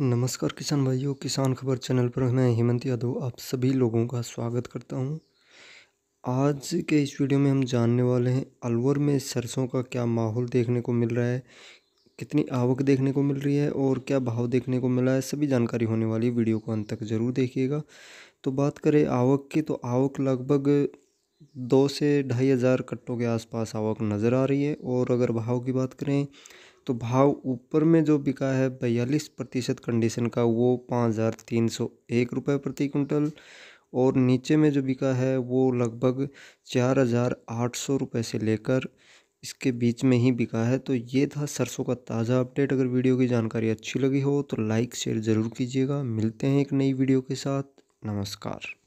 नमस्कार किसान भाइयों किसान खबर चैनल पर मैं हेमंत यादव आप सभी लोगों का स्वागत करता हूं आज के इस वीडियो में हम जानने वाले हैं अलवर में सरसों का क्या माहौल देखने को मिल रहा है कितनी आवक देखने को मिल रही है और क्या भाव देखने को मिला है सभी जानकारी होने वाली वीडियो को अंत तक ज़रूर देखिएगा तो बात करें आवक की तो आवक लगभग दो से ढाई हज़ार कट्टों के आसपास आवक नज़र आ रही है और अगर भाव की बात करें तो भाव ऊपर में जो बिका है बयालीस प्रतिशत कंडीशन का वो पाँच हज़ार तीन सौ एक रुपये प्रति क्विंटल और नीचे में जो बिका है वो लगभग चार हज़ार आठ सौ रुपये से लेकर इसके बीच में ही बिका है तो ये था सरसों का ताज़ा अपडेट अगर वीडियो की जानकारी अच्छी लगी हो तो लाइक शेयर ज़रूर कीजिएगा मिलते हैं एक नई वीडियो के साथ नमस्कार